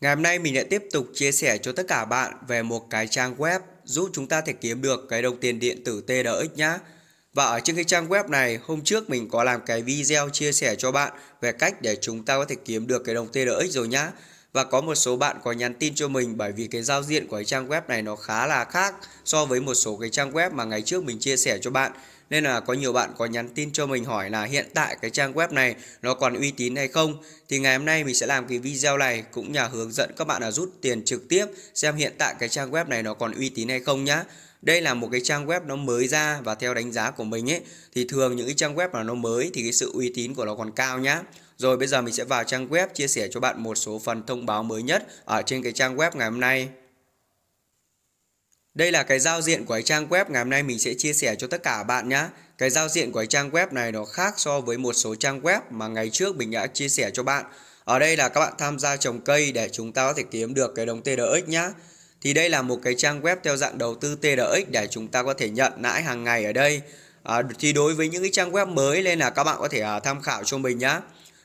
Ngày hôm nay mình lại tiếp tục chia sẻ cho tất cả bạn về một cái trang web giúp chúng ta thể kiếm được cái đồng tiền điện tử TRX nhá. Và ở trên cái trang web này, hôm trước mình có làm cái video chia sẻ cho bạn về cách để chúng ta có thể kiếm được cái đồng TRX rồi nhá và có một số bạn có nhắn tin cho mình bởi vì cái giao diện của cái trang web này nó khá là khác so với một số cái trang web mà ngày trước mình chia sẻ cho bạn nên là có nhiều bạn có nhắn tin cho mình hỏi là hiện tại cái trang web này nó còn uy tín hay không thì ngày hôm nay mình sẽ làm cái video này cũng nhà hướng dẫn các bạn là rút tiền trực tiếp xem hiện tại cái trang web này nó còn uy tín hay không nhá đây là một cái trang web nó mới ra và theo đánh giá của mình ấy thì thường những cái trang web mà nó mới thì cái sự uy tín của nó còn cao nhá rồi bây giờ mình sẽ vào trang web chia sẻ cho bạn một số phần thông báo mới nhất ở trên cái trang web ngày hôm nay. Đây là cái giao diện của cái trang web ngày hôm nay mình sẽ chia sẻ cho tất cả bạn nhé. Cái giao diện của cái trang web này nó khác so với một số trang web mà ngày trước mình đã chia sẻ cho bạn. Ở đây là các bạn tham gia trồng cây để chúng ta có thể kiếm được cái đồng TRX nhá. Thì đây là một cái trang web theo dạng đầu tư TRX để chúng ta có thể nhận lãi hàng ngày ở đây. À, thì đối với những cái trang web mới nên là các bạn có thể à, tham khảo cho mình nhá.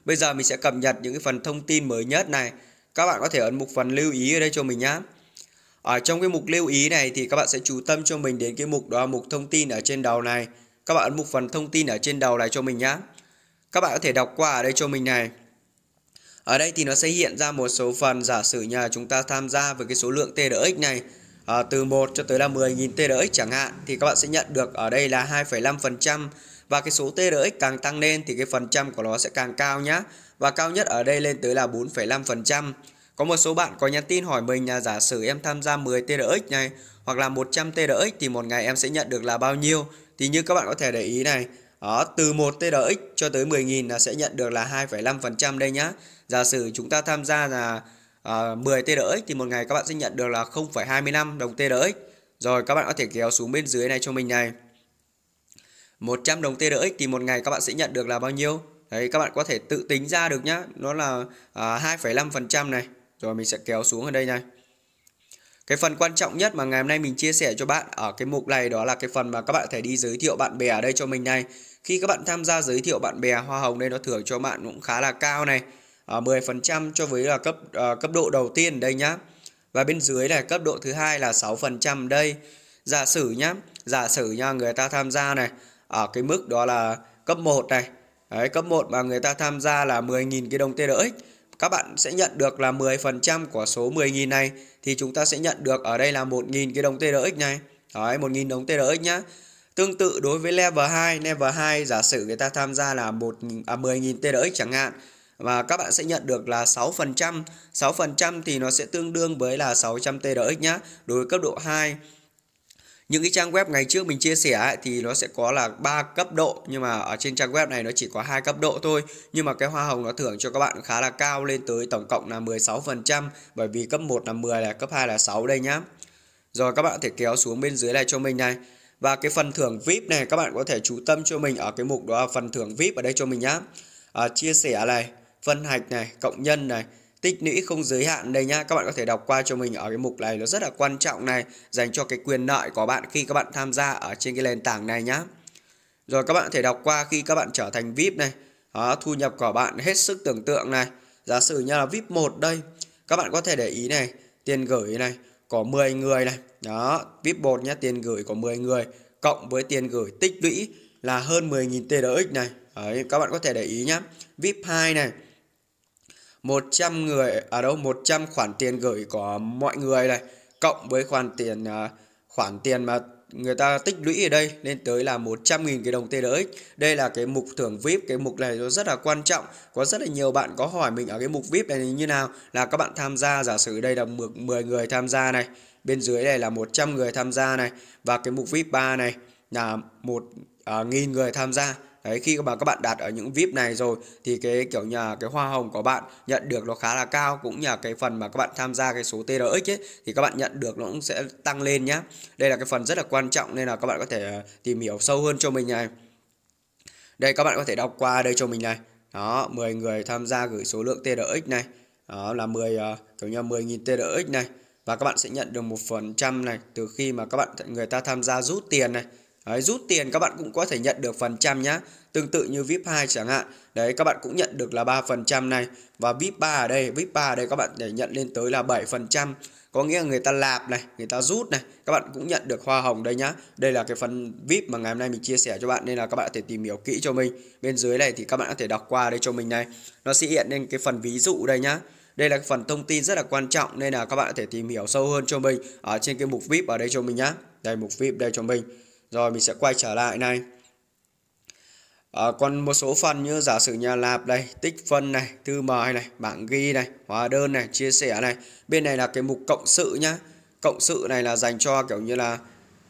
Bây giờ mình sẽ cập nhật những cái phần thông tin mới nhất này. Các bạn có thể ấn mục phần lưu ý ở đây cho mình nhé. Ở trong cái mục lưu ý này thì các bạn sẽ chú tâm cho mình đến cái mục đó mục thông tin ở trên đầu này. Các bạn ấn mục phần thông tin ở trên đầu này cho mình nhé. Các bạn có thể đọc qua ở đây cho mình này. Ở đây thì nó sẽ hiện ra một số phần giả sử nhà chúng ta tham gia với cái số lượng TRX này à, từ 1 cho tới là 10.000 TRX chẳng hạn thì các bạn sẽ nhận được ở đây là 2,5% và cái số TRX càng tăng lên thì cái phần trăm của nó sẽ càng cao nhá và cao nhất ở đây lên tới là 4,5% có một số bạn có nhắn tin hỏi mình là giả sử em tham gia 10 TRX này hoặc là 100 TRX thì một ngày em sẽ nhận được là bao nhiêu thì như các bạn có thể để ý này đó, từ 1 TRX cho tới 10.000 là sẽ nhận được là 2,5% đây nhá. Giả sử chúng ta tham gia là uh, 10 TRX thì một ngày các bạn sẽ nhận được là 0,25 đồng TRX. Rồi các bạn có thể kéo xuống bên dưới này cho mình này. 100 đồng TRX thì một ngày các bạn sẽ nhận được là bao nhiêu? Đấy các bạn có thể tự tính ra được nhá, nó là à, 2,5% này. Rồi mình sẽ kéo xuống ở đây này. Cái phần quan trọng nhất mà ngày hôm nay mình chia sẻ cho bạn ở cái mục này đó là cái phần mà các bạn thể đi giới thiệu bạn bè ở đây cho mình này. Khi các bạn tham gia giới thiệu bạn bè hoa hồng đây nó thưởng cho bạn cũng khá là cao này. À, 10% cho với là cấp à, cấp độ đầu tiên đây nhá. Và bên dưới là cấp độ thứ hai là 6% đây. Giả sử nhá, giả sử nha người ta tham gia này ở ờ, cái mức đó là cấp 1 này Đấy, cấp 1 mà người ta tham gia là 10.000 cái đồng TRX các bạn sẽ nhận được là 10% của số 10.000 này thì chúng ta sẽ nhận được ở đây là 1.000 cái đồng TRX này Đấy, 1.000 đồng TRX nhá Tương tự đối với level 2, level 2 giả sử người ta tham gia là một à 10.000 TRX chẳng hạn và các bạn sẽ nhận được là 6%, 6% thì nó sẽ tương đương với là 600 TRX nhá, đối với cấp độ 2 những cái trang web ngày trước mình chia sẻ thì nó sẽ có là ba cấp độ nhưng mà ở trên trang web này nó chỉ có hai cấp độ thôi nhưng mà cái hoa hồng nó thưởng cho các bạn khá là cao lên tới tổng cộng là 16% bởi vì cấp 1 là 10 là cấp 2 là 6 đây nhá rồi các bạn có thể kéo xuống bên dưới này cho mình này và cái phần thưởng VIP này các bạn có thể chú tâm cho mình ở cái mục đó là phần thưởng VIP ở đây cho mình nhá à, chia sẻ này phân hạch này cộng nhân này tích lũy không giới hạn đây nhá các bạn có thể đọc qua cho mình ở cái mục này nó rất là quan trọng này dành cho cái quyền lợi của bạn khi các bạn tham gia ở trên cái nền tảng này nhá rồi các bạn có thể đọc qua khi các bạn trở thành vip này đó, thu nhập của bạn hết sức tưởng tượng này giả sử như là vip 1 đây các bạn có thể để ý này tiền gửi này có 10 người này đó vip 1 nhá tiền gửi có 10 người cộng với tiền gửi tích lũy là hơn 10.000 TRX này Đấy, các bạn có thể để ý nhá VIP 2 này 100 người ở à đâu 100 khoản tiền gửi của mọi người này cộng với khoản tiền uh, khoản tiền mà người ta tích lũy ở đây lên tới là 100.000 cái đồng TRX. Đây là cái mục thưởng VIP, cái mục này nó rất là quan trọng. Có rất là nhiều bạn có hỏi mình ở cái mục VIP này như nào là các bạn tham gia giả sử đây là 10 người tham gia này, bên dưới này là 100 người tham gia này và cái mục VIP 3 này là một uh, nghìn người tham gia đấy khi mà các bạn đạt ở những vip này rồi thì cái kiểu nhà cái hoa hồng của bạn nhận được nó khá là cao cũng nhờ cái phần mà các bạn tham gia cái số trx ấy thì các bạn nhận được nó cũng sẽ tăng lên nhá đây là cái phần rất là quan trọng nên là các bạn có thể ờ, tìm hiểu sâu hơn cho mình này đây các bạn có thể đọc qua đây cho mình này đó 10 người tham gia gửi số lượng trx này đó là 10 uh, ờ, kiểu như 10.000 trx này và các bạn sẽ nhận được một phần trăm này từ khi mà các bạn người ta tham gia rút tiền này Đấy, rút tiền các bạn cũng có thể nhận được phần trăm nhá. Tương tự như VIP 2 chẳng hạn. Đấy các bạn cũng nhận được là ba phần trăm này và VIP 3 ở đây, VIP 3 ở đây các bạn để nhận lên tới là 7%. Có nghĩa là người ta lạp này, người ta rút này, các bạn cũng nhận được hoa hồng đây nhá. Đây là cái phần VIP mà ngày hôm nay mình chia sẻ cho bạn nên là các bạn có thể tìm hiểu kỹ cho mình. Bên dưới này thì các bạn có thể đọc qua đây cho mình này. Nó sẽ hiện lên cái phần ví dụ đây nhá. Đây là cái phần thông tin rất là quan trọng nên là các bạn có thể tìm hiểu sâu hơn cho mình ở trên cái mục VIP ở đây cho mình nhá. Đây mục VIP đây cho mình rồi mình sẽ quay trở lại này à, còn một số phần như giả sử nhà lạp đây tích phân này thư mời này bảng ghi này hóa đơn này chia sẻ này bên này là cái mục cộng sự nhá cộng sự này là dành cho kiểu như là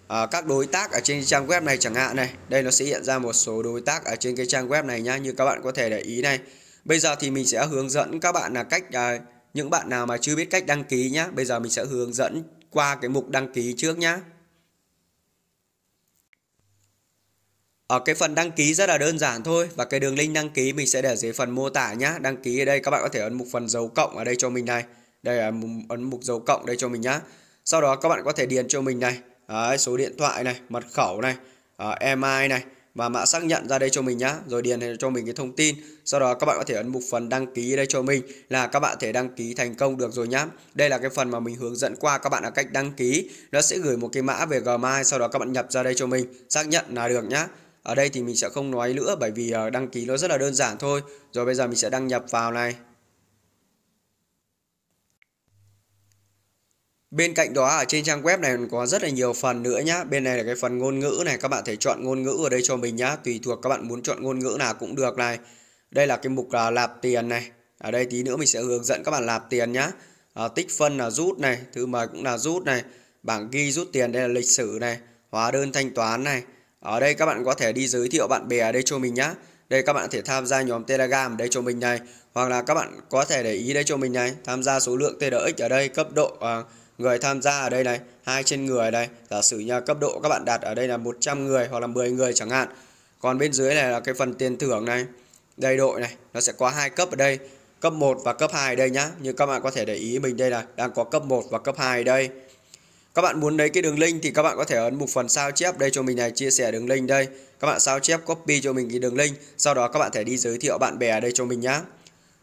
à, các đối tác ở trên trang web này chẳng hạn này đây nó sẽ hiện ra một số đối tác ở trên cái trang web này nhá như các bạn có thể để ý này bây giờ thì mình sẽ hướng dẫn các bạn là cách à, những bạn nào mà chưa biết cách đăng ký nhá bây giờ mình sẽ hướng dẫn qua cái mục đăng ký trước nhá ở ờ, cái phần đăng ký rất là đơn giản thôi và cái đường link đăng ký mình sẽ để dưới phần mô tả nhá đăng ký ở đây các bạn có thể ấn mục phần dấu cộng ở đây cho mình này đây là ấn mục dấu cộng đây cho mình nhá sau đó các bạn có thể điền cho mình này Đấy, số điện thoại này mật khẩu này uh, ờ, email này và mã xác nhận ra đây cho mình nhá rồi điền cho mình cái thông tin sau đó các bạn có thể ấn mục phần đăng ký đây cho mình là các bạn thể đăng ký thành công được rồi nhá đây là cái phần mà mình hướng dẫn qua các bạn là cách đăng ký nó sẽ gửi một cái mã về gmail sau đó các bạn nhập ra đây cho mình xác nhận là được nhá ở đây thì mình sẽ không nói nữa bởi vì ờ, đăng ký nó rất là đơn giản thôi rồi bây giờ mình sẽ đăng nhập vào này Bên cạnh đó ở trên trang web này còn có rất là nhiều phần nữa nhá. Bên này là cái phần ngôn ngữ này các bạn thể chọn ngôn ngữ ở đây cho mình nhá, tùy thuộc các bạn muốn chọn ngôn ngữ nào cũng được này. Đây là cái mục là ờ, lạp tiền này. Ở đây tí nữa mình sẽ hướng dẫn các bạn lạp tiền nhá. À, tích phân là rút này, thứ mời cũng là rút này, bảng ghi rút tiền đây là lịch sử này, hóa đơn thanh toán này. Ở đây các bạn có thể đi giới thiệu bạn bè ở đây cho mình nhé Đây các bạn có thể tham gia nhóm Telegram ở đây cho mình này, hoặc là các bạn có thể để ý đây cho mình này, tham gia số lượng TRX ở đây, cấp độ uh, người tham gia ở đây này, hai trên người đây. Giả sử như cấp độ các bạn đạt ở đây là 100 người hoặc là 10 người chẳng hạn. Còn bên dưới này là cái phần tiền thưởng này. Đây đội này, nó sẽ có hai cấp ở đây, cấp 1 và cấp 2 ở đây nhá. Như các bạn có thể để ý mình đây là đang có cấp 1 và cấp 2 ở đây. Các bạn muốn lấy cái đường link thì các bạn có thể ấn mục phần sao chép đây cho mình này chia sẻ đường link đây. Các bạn sao chép copy cho mình cái đường link, sau đó các bạn thể đi giới thiệu bạn bè ở đây cho mình nhá.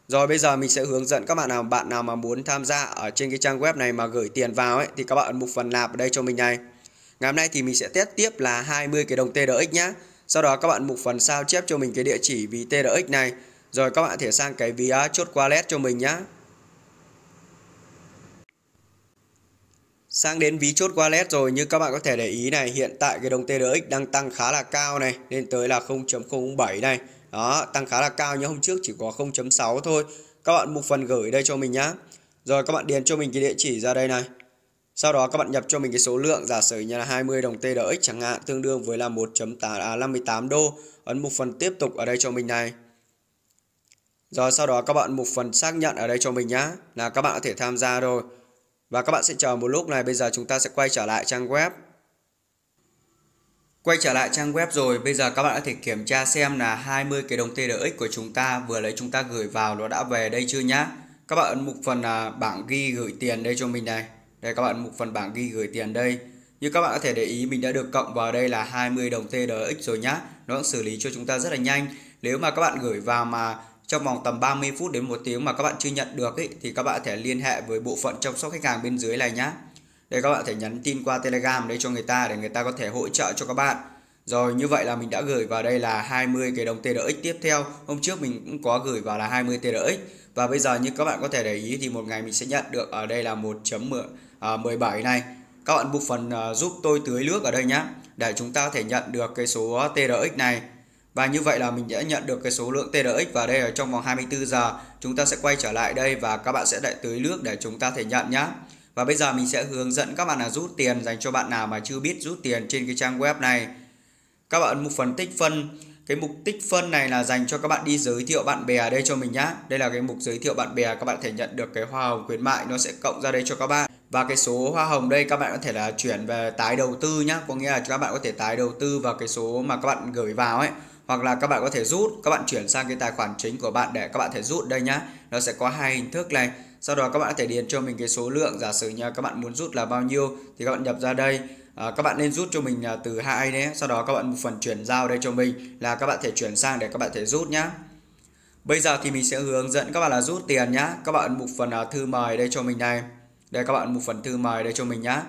Rồi bây giờ mình sẽ hướng dẫn các bạn nào bạn nào mà muốn tham gia ở trên cái trang web này mà gửi tiền vào ấy thì các bạn ấn mục phần nạp ở đây cho mình này. Ngày hôm nay thì mình sẽ test tiếp là 20 cái đồng TRX nhá. Sau đó các bạn mục phần sao chép cho mình cái địa chỉ ví TRX này. Rồi các bạn thể sang cái ví chốt wallet cho mình nhá. Sang đến ví chốt wallet rồi như các bạn có thể để ý này hiện tại cái đồng TRX đang tăng khá là cao này lên tới là 0.07 này đó tăng khá là cao nhưng hôm trước chỉ có 0.6 thôi các bạn mục phần gửi đây cho mình nhá rồi các bạn điền cho mình cái địa chỉ ra đây này sau đó các bạn nhập cho mình cái số lượng giả sử như là 20 đồng TRX chẳng hạn tương đương với là 1.58 à, đô ấn mục phần tiếp tục ở đây cho mình này rồi sau đó các bạn mục phần xác nhận ở đây cho mình nhá là các bạn có thể tham gia rồi và các bạn sẽ chờ một lúc này, bây giờ chúng ta sẽ quay trở lại trang web. Quay trở lại trang web rồi, bây giờ các bạn có thể kiểm tra xem là 20 cái đồng TRX của chúng ta vừa lấy chúng ta gửi vào nó đã về đây chưa nhá. Các bạn ấn mục phần là bảng ghi gửi tiền đây cho mình này. Đây các bạn ấn mục phần bảng ghi gửi tiền đây. Như các bạn có thể để ý mình đã được cộng vào đây là 20 đồng TRX rồi nhá. Nó cũng xử lý cho chúng ta rất là nhanh. Nếu mà các bạn gửi vào mà trong vòng tầm 30 phút đến một tiếng mà các bạn chưa nhận được ý, thì các bạn có thể liên hệ với bộ phận chăm sóc khách hàng bên dưới này nhé để các bạn có thể nhắn tin qua Telegram đây cho người ta để người ta có thể hỗ trợ cho các bạn rồi như vậy là mình đã gửi vào đây là 20 cái đồng TRX tiếp theo hôm trước mình cũng có gửi vào là 20 TRX và bây giờ như các bạn có thể để ý thì một ngày mình sẽ nhận được ở đây là 1.17 à, này các bạn buộc phần à, giúp tôi tưới nước ở đây nhé để chúng ta có thể nhận được cái số TRX này và như vậy là mình đã nhận được cái số lượng TRX và đây ở trong vòng 24 giờ chúng ta sẽ quay trở lại đây và các bạn sẽ đợi tưới nước để chúng ta thể nhận nhé. Và bây giờ mình sẽ hướng dẫn các bạn là rút tiền dành cho bạn nào mà chưa biết rút tiền trên cái trang web này. Các bạn mục phần tích phân cái mục tích phân này là dành cho các bạn đi giới thiệu bạn bè đây cho mình nhá. Đây là cái mục giới thiệu bạn bè các bạn thể nhận được cái hoa hồng khuyến mại nó sẽ cộng ra đây cho các bạn. Và cái số hoa hồng đây các bạn có thể là chuyển về tái đầu tư nhá, có nghĩa là các bạn có thể tái đầu tư vào cái số mà các bạn gửi vào ấy hoặc là các bạn có thể rút các bạn chuyển sang cái tài khoản chính của bạn để các bạn thể rút đây nhá nó sẽ có hai hình thức này sau đó các bạn có thể điền cho mình cái số lượng giả sử như các bạn muốn rút là bao nhiêu thì các bạn nhập ra đây à, các bạn nên rút cho mình từ hai đấy sau đó các bạn một phần chuyển giao đây cho mình là các bạn thể chuyển sang để các bạn thể rút nhá bây giờ thì mình sẽ hướng dẫn các bạn là rút tiền nhá các bạn một phần thư mời đây cho mình này đây các bạn một phần thư mời đây cho mình nhá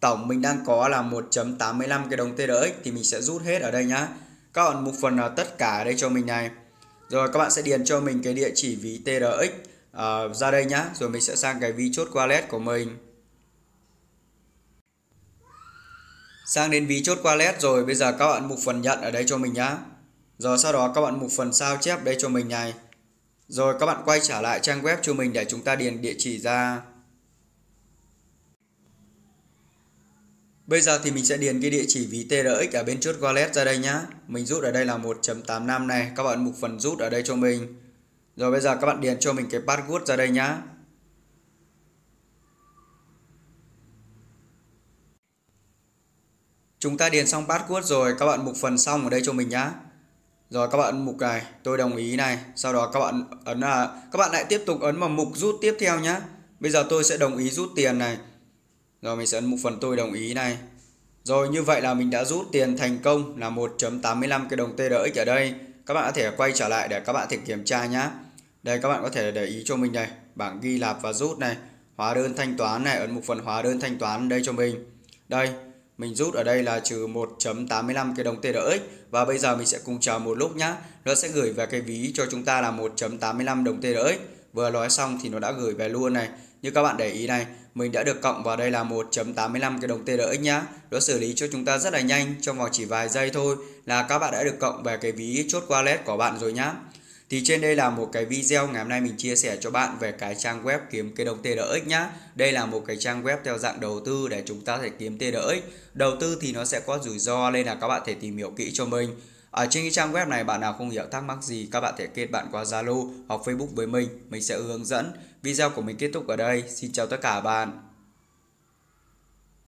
tổng mình đang có là 1.85 cái đồng TRX thì mình sẽ rút hết ở đây nhá các bạn mục phần là ờ, tất cả đây cho mình này rồi các bạn sẽ điền cho mình cái địa chỉ ví TRX uh, ờ, ra đây nhá rồi mình sẽ sang cái ví chốt wallet của mình sang đến ví chốt wallet rồi bây giờ các bạn mục phần nhận ở đây cho mình nhá rồi sau đó các bạn mục phần sao chép đây cho mình này rồi các bạn quay trở lại trang web cho mình để chúng ta điền địa chỉ ra Bây giờ thì mình sẽ điền cái địa chỉ ví TRX ở bên chốt wallet ra đây nhá. Mình rút ở đây là 1.85 này. Các bạn mục phần rút ở đây cho mình. Rồi bây giờ các bạn điền cho mình cái password ra đây nhá. Chúng ta điền xong password rồi, các bạn mục phần xong ở đây cho mình nhá. Rồi các bạn mục này, tôi đồng ý này, sau đó các bạn ấn là các bạn lại tiếp tục ấn vào mục rút tiếp theo nhá. Bây giờ tôi sẽ đồng ý rút tiền này. Rồi mình sẽ ấn một phần tôi đồng ý này. Rồi như vậy là mình đã rút tiền thành công là 1.85 cái đồng TRX ở đây. Các bạn có thể quay trở lại để các bạn thể kiểm tra nhé. Đây các bạn có thể để ý cho mình này, bảng ghi lạp và rút này, hóa đơn thanh toán này, ấn một phần hóa đơn thanh toán đây cho mình. Đây, mình rút ở đây là trừ 1.85 cái đồng TRX và bây giờ mình sẽ cùng chờ một lúc nhá. Nó sẽ gửi về cái ví cho chúng ta là 1.85 đồng TRX. Vừa nói xong thì nó đã gửi về luôn này. Như các bạn để ý này, mình đã được cộng vào đây là 1.85 cái đồng TRX nhá. Nó xử lý cho chúng ta rất là nhanh, trong vòng chỉ vài giây thôi là các bạn đã được cộng về cái ví chốt wallet của bạn rồi nhá. Thì trên đây là một cái video ngày hôm nay mình chia sẻ cho bạn về cái trang web kiếm cái đồng TRX nhá. Đây là một cái trang web theo dạng đầu tư để chúng ta thể kiếm TRX. Đầu tư thì nó sẽ có rủi ro nên là các bạn thể tìm hiểu kỹ cho mình. Ở trên cái trang web này bạn nào không hiểu thắc mắc gì các bạn thể kết bạn qua Zalo hoặc Facebook với mình, mình sẽ hướng dẫn. Video của mình kết thúc ở đây. Xin chào tất cả bạn.